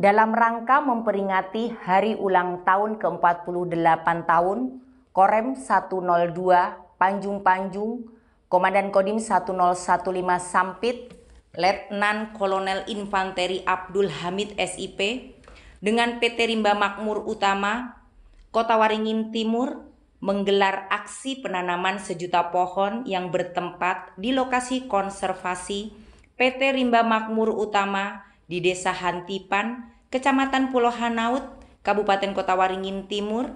dalam rangka memperingati hari ulang tahun ke-48 tahun Korem 102 Panjung-Panjung, Komandan Kodim 1015 Sampit, Letnan Kolonel Infanteri Abdul Hamid SIP, dengan PT Rimba Makmur Utama, Kota Waringin Timur, menggelar aksi penanaman sejuta pohon yang bertempat di lokasi konservasi PT Rimba Makmur Utama di Desa Hantipan, Kecamatan Pulau Hanaut, Kabupaten Kota Waringin Timur,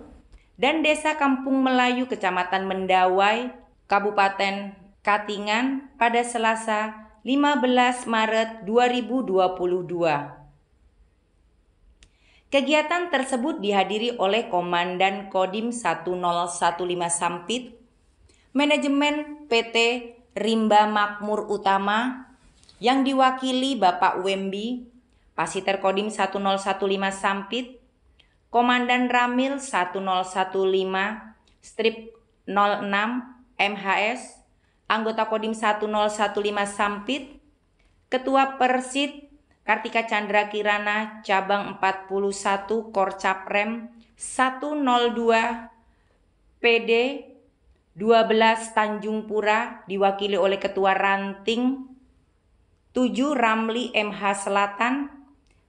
dan Desa Kampung Melayu, Kecamatan Mendawai, Kabupaten Katingan pada Selasa 15 Maret 2022. Kegiatan tersebut dihadiri oleh Komandan Kodim 1015 Sampit, manajemen PT Rimba Makmur Utama yang diwakili Bapak Wembi, Pasiter Kodim 1015 Sampit, Komandan Ramil 1015 strip 06 MHS, anggota Kodim 1015 Sampit, Ketua Persit Kartika Chandra Kirana cabang 41 Korcaprem 102 PD 12 Tanjung Pura diwakili oleh Ketua Ranting 7 Ramli MH Selatan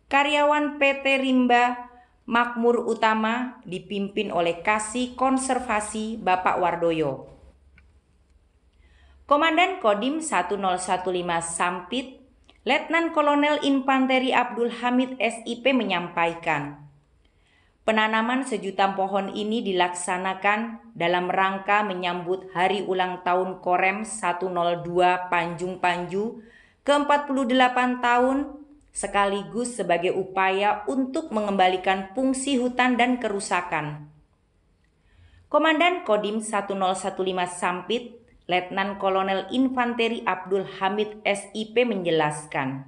karyawan PT Rimba Makmur Utama dipimpin oleh Kasih Konservasi Bapak Wardoyo. Komandan Kodim 1015 Sampit, Letnan Kolonel Infanteri Abdul Hamid SIP menyampaikan, penanaman sejuta pohon ini dilaksanakan dalam rangka menyambut hari ulang tahun Korem 102 Panjung Panju ke-48 tahun sekaligus sebagai upaya untuk mengembalikan fungsi hutan dan kerusakan. Komandan Kodim 1015 Sampit, Letnan Kolonel Infanteri Abdul Hamid SIP menjelaskan,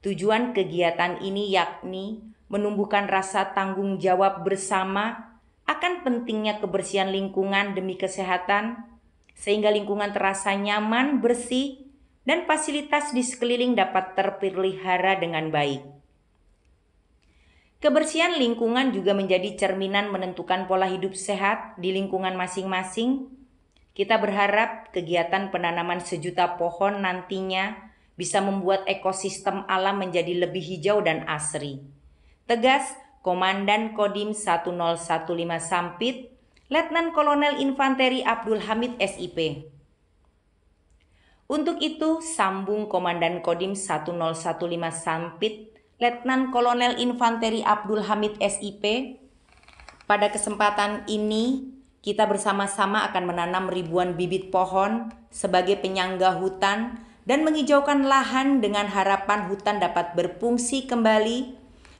tujuan kegiatan ini yakni menumbuhkan rasa tanggung jawab bersama akan pentingnya kebersihan lingkungan demi kesehatan, sehingga lingkungan terasa nyaman, bersih, dan fasilitas di sekeliling dapat terpelihara dengan baik. Kebersihan lingkungan juga menjadi cerminan menentukan pola hidup sehat di lingkungan masing-masing. Kita berharap kegiatan penanaman sejuta pohon nantinya bisa membuat ekosistem alam menjadi lebih hijau dan asri. Tegas, Komandan Kodim 1015 Sampit, Letnan Kolonel Infanteri Abdul Hamid SIP. Untuk itu, sambung Komandan Kodim 1015 Sampit, Letnan Kolonel Infanteri Abdul Hamid SIP, pada kesempatan ini kita bersama-sama akan menanam ribuan bibit pohon sebagai penyangga hutan dan menghijaukan lahan dengan harapan hutan dapat berfungsi kembali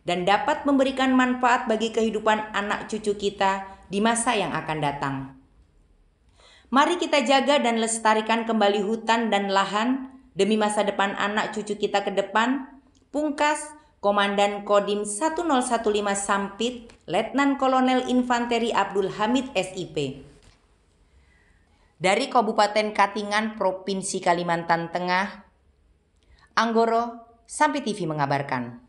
dan dapat memberikan manfaat bagi kehidupan anak cucu kita di masa yang akan datang. Mari kita jaga dan lestarikan kembali hutan dan lahan demi masa depan anak cucu kita ke depan. Pungkas, Komandan Kodim 1015 Sampit, Letnan Kolonel Infanteri Abdul Hamid SIP. Dari Kabupaten Katingan, Provinsi Kalimantan Tengah, Anggoro, Sampit TV mengabarkan.